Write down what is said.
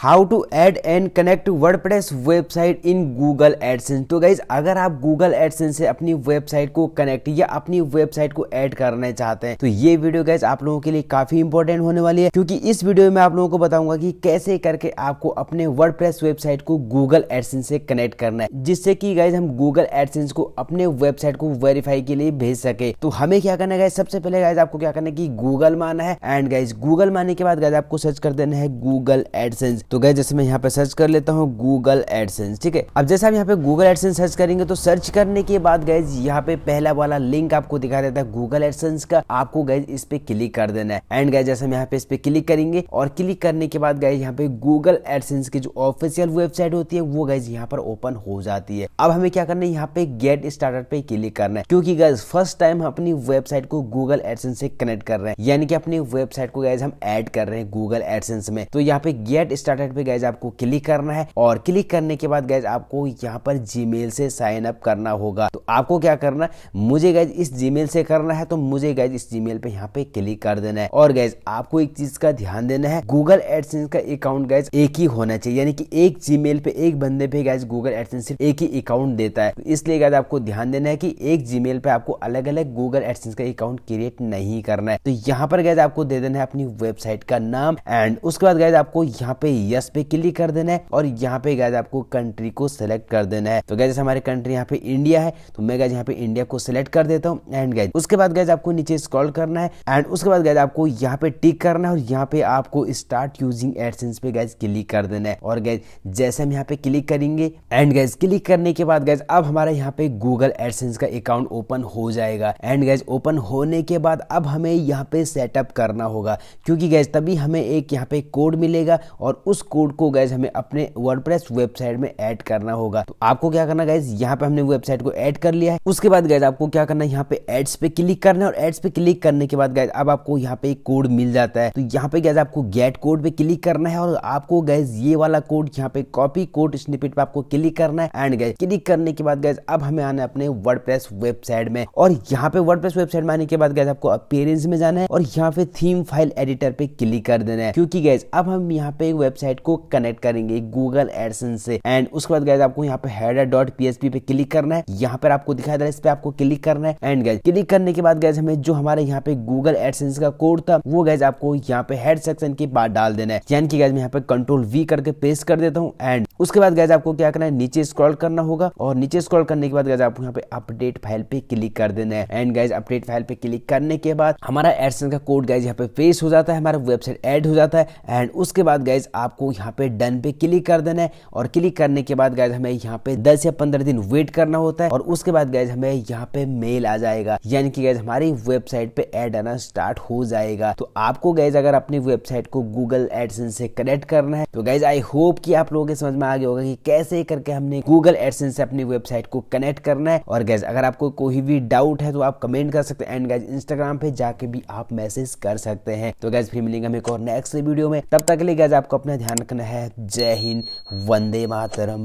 how to add and connect WordPress website in Google AdSense तो guys अगर आप Google AdSense से अपनी वेबसाइट को कनेक्ट या अपनी वेबसाइट को एड करना चाहते हैं तो ये वीडियो गाइज आप लोगों के लिए काफी इंपॉर्टेंट होने वाली है क्योंकि इस वीडियो में आप लोगों को बताऊंगा कि कैसे करके आपको अपने वर्ड प्रेस वेबसाइट को गूगल एडसेंस से कनेक्ट करना है जिससे की गाइज हम गूगल एडसेंस को अपने वेबसाइट को वेरीफाई के लिए भेज सके तो हमें क्या करना है सबसे पहले गाइज आपको क्या करना है की गूगल माना है एंड गाइज गूगल माने के बाद गाइज आपको सर्च कर देना है गूगल एडसेंस तो गए जैसे मैं यहाँ पे सर्च कर लेता हूँ गूगल एडसेंस ठीक है अब जैसे हम यहाँ पे गूगल एडसेंस सर्च करेंगे तो सर्च करने के बाद गए यहाँ पे पहला वाला लिंक आपको दिखा देता है गूगल एडसेंस का आपको गए इस पे क्लिक कर देना है एंड गए जैसे हम यहाँ पे इस पे क्लिक करेंगे और क्लिक करने के बाद गए यहाँ पे गूगल एडसेंस की जो ऑफिशियल वेबसाइट होती है वो गए यहाँ पर ओपन हो जाती है अब हमें क्या करना है यहाँ पे गेट स्टार्टर पे क्लिक करना है क्योंकि गैस फर्स्ट टाइम हम अपनी वेबसाइट को गूगल एडसेंस से कनेक्ट कर रहे हैं यानी कि अपनी वेबसाइट को गए हम एड कर रहे हैं गूगल एडसेंस में तो यहाँ पे गेट स्टार्ट डायट पे गैज आपको क्लिक करना है और क्लिक करने के बाद गैज आपको यहाँ पर जीमेल से साइन अप करना होगा तो आपको क्या करना है मुझे गैज इस जीमेल से करना है तो मुझे गैज इस जीमेल पे यहाँ पे क्लिक कर देना है और गैज आपको एक चीज का ध्यान देना है गूगल एडसेंस का अकाउंट गैज एक ही होना चाहिए यानी कि एक जीमेल पे एक बंदे पे गैज गूगल एडसेंस सिर्फ एक ही अकाउंट देता है इसलिए गैज आपको ध्यान देना है की एक जीमेल पे आपको अलग अलग गूगल एडसेंस का अकाउंट क्रिएट नहीं करना है तो यहाँ पर गैज आपको दे देना है अपनी वेबसाइट का नाम एंड उसके बाद गैज आपको यहाँ पे यस पे क्लिक कर देना है और यहाँ पे गैज आपको कंट्री को सिलेक्ट कर देना है तो गैज हमारे कंट्री यहाँ पे इंडिया है तो मैं गैज यहाँ पे इंडिया को सिलेक्ट कर देता हूँ एंड गैज उसके बाद गैज आपको नीचे स्क्रॉल करना है एंड उसके बाद गैज आपको यहाँ पे टिक करना है और यहाँ पे आपको स्टार्ट यूजिंग एडसेंस पे गैज क्लिक कर देना है और गैज जैसे हम यहाँ पे क्लिक करेंगे एंड गैज क्लिक करने के बाद गैज अब हमारा यहाँ पे गूगल एडसेंस का अकाउंट ओपन हो जाएगा एंड गैज ओपन होने के बाद अब हमें यहाँ पे सेटअप करना होगा क्योंकि गैज तभी हमें एक यहाँ पे कोड मिलेगा और उस उस कोड को गैस हमें अपने वर्डप्रेस वेबसाइट में ऐड करना होगा तो आपको क्या करना गैस यहाँ पे हमने वेबसाइट को ऐड कर लिया है उसके बाद गैस आपको क्या करना है यहाँ पे एड्स पे क्लिक करना है और एड्स पे क्लिक करने के बाद गैस अब आपको यहाँ पे एक कोड मिल जाता है तो यहाँ पे गैस आपको गेट कोड पे क्लिक करना है और आपको गैस ये वाला कोड यहाँ पे कॉपी कोड स्निपिट पे आपको क्लिक करना है एंड गैस क्लिक करने के बाद गैस अब हमें आना है अपने वर्ड वेबसाइट में और यहाँ पे वर्ड वेबसाइट में आने के बाद गैस आपको अपियरेंस में जाना है और यहाँ पे थीम फाइल एडिटर पे क्लिक कर देना है क्योंकि गैस अब हम यहाँ पे वेबसाइट वेबसाइट को कनेक्ट करेंगे गूगल एडसन से एंड उसके बाद गैस आपको यहाँ पे header dot P S P पे क्लिक करना है यहाँ पर आपको दिखाई दे रहा है इस पे आपको क्लिक करना है एंड गैस क्लिक करने के बाद गैस हमें जो हमारे यहाँ पे गूगल एडसेंस का कोड था वो गैस आपको यहाँ पे हेड सेक्शन के बाद डाल देना है यानी कि गैस मैं यहाँ पे कंट्रोल वी करके पेस्ट कर देता हूँ एंड उसके बाद गैस आपको क्या करना है नीचे स्क्रॉल करना होगा और नीचे स्क्रॉल करने के बाद गैस आपको यहाँ पे अपडेट फाइल पे क्लिक कर देना है एंड गैस अपडेट फाइल पे क्लिक करने के बाद हमारा एडसेंस का कोड गैस यहाँ पे पेस्ट हो जाता है हमारा वेबसाइट एड हो जाता है एंड उसके बाद गैस आप आपको यहाँ पे डन पे क्लिक कर देना है और क्लिक करने के बाद गैज हमें यहाँ पे दस या पंद्रह दिन वेट करना होता है और उसके बाद गैज हमें यहाँ पे मेल आ जाएगा यानी कि गैज हमारी वेबसाइट पे एड आना स्टार्ट हो जाएगा तो आपको गैज अगर अपनी वेबसाइट को गूगल एडसन से कनेक्ट करना है तो गैज आई होप कि आप लोगों के समझ में आ गया होगा कि कैसे करके हमने गूगल एडसन से अपनी वेबसाइट को कनेक्ट करना है और गैज अगर आपको कोई भी डाउट है तो आप कमेंट कर सकते हैं एंड गैज इंस्टाग्राम पे जाके भी आप मैसेज कर सकते हैं तो गैज फिर मिलेंगे हमें और नेक्स्ट वीडियो में तब तक लिए गैज आपको अपना ध्यान ध्यान रखना है जय हिंद वंदे मातरम